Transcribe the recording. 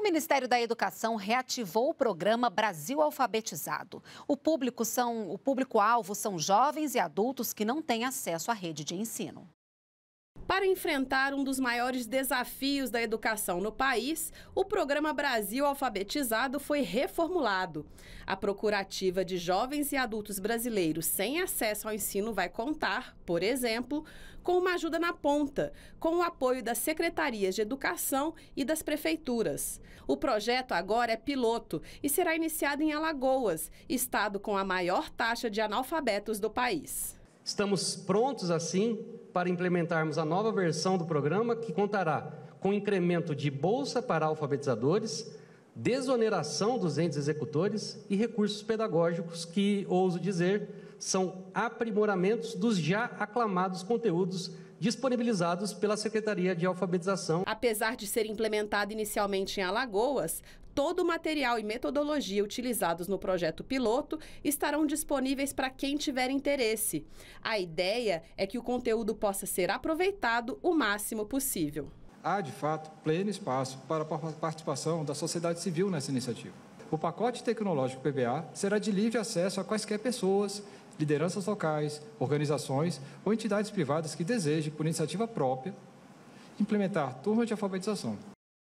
O Ministério da Educação reativou o programa Brasil Alfabetizado. O público são o público alvo são jovens e adultos que não têm acesso à rede de ensino. Para enfrentar um dos maiores desafios da educação no país, o programa Brasil Alfabetizado foi reformulado. A procurativa de jovens e adultos brasileiros sem acesso ao ensino vai contar, por exemplo, com uma ajuda na ponta, com o apoio das secretarias de educação e das prefeituras. O projeto agora é piloto e será iniciado em Alagoas, estado com a maior taxa de analfabetos do país. Estamos prontos assim para implementarmos a nova versão do programa, que contará com incremento de bolsa para alfabetizadores, desoneração dos entes executores e recursos pedagógicos que, ouso dizer, são aprimoramentos dos já aclamados conteúdos disponibilizados pela Secretaria de Alfabetização. Apesar de ser implementado inicialmente em Alagoas, todo o material e metodologia utilizados no projeto piloto estarão disponíveis para quem tiver interesse. A ideia é que o conteúdo possa ser aproveitado o máximo possível há, de fato, pleno espaço para a participação da sociedade civil nessa iniciativa. O pacote tecnológico PBA será de livre acesso a quaisquer pessoas, lideranças locais, organizações ou entidades privadas que desejem, por iniciativa própria, implementar turmas de alfabetização.